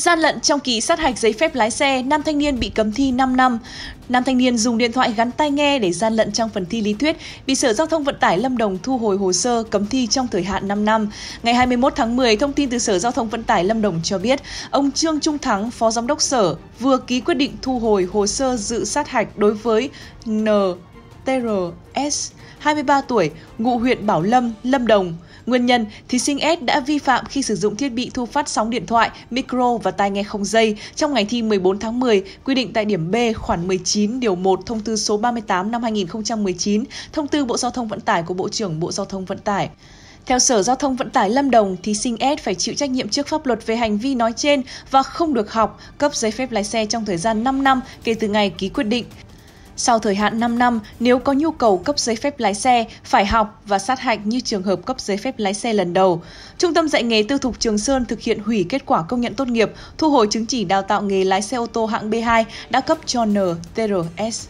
Gian lận trong kỳ sát hạch giấy phép lái xe, nam thanh niên bị cấm thi 5 năm. Nam thanh niên dùng điện thoại gắn tai nghe để gian lận trong phần thi lý thuyết, bị Sở Giao thông Vận tải Lâm Đồng thu hồi hồ sơ cấm thi trong thời hạn 5 năm. Ngày 21 tháng 10, thông tin từ Sở Giao thông Vận tải Lâm Đồng cho biết, ông Trương Trung Thắng, Phó Giám đốc Sở, vừa ký quyết định thu hồi hồ sơ dự sát hạch đối với N TRS, 23 tuổi, ngụ huyện Bảo Lâm, Lâm Đồng. Nguyên nhân, thí sinh S đã vi phạm khi sử dụng thiết bị thu phát sóng điện thoại, micro và tai nghe không dây trong ngày thi 14 tháng 10, quy định tại điểm B khoản 19 điều 1 thông tư số 38 năm 2019, thông tư Bộ Giao thông Vận tải của Bộ trưởng Bộ Giao thông Vận tải. Theo Sở Giao thông Vận tải Lâm Đồng, thí sinh S phải chịu trách nhiệm trước pháp luật về hành vi nói trên và không được học, cấp giấy phép lái xe trong thời gian 5 năm kể từ ngày ký quyết định. Sau thời hạn 5 năm, nếu có nhu cầu cấp giấy phép lái xe, phải học và sát hạch như trường hợp cấp giấy phép lái xe lần đầu. Trung tâm dạy nghề tư thục Trường Sơn thực hiện hủy kết quả công nhận tốt nghiệp, thu hồi chứng chỉ đào tạo nghề lái xe ô tô hạng B2 đã cấp cho NTRS.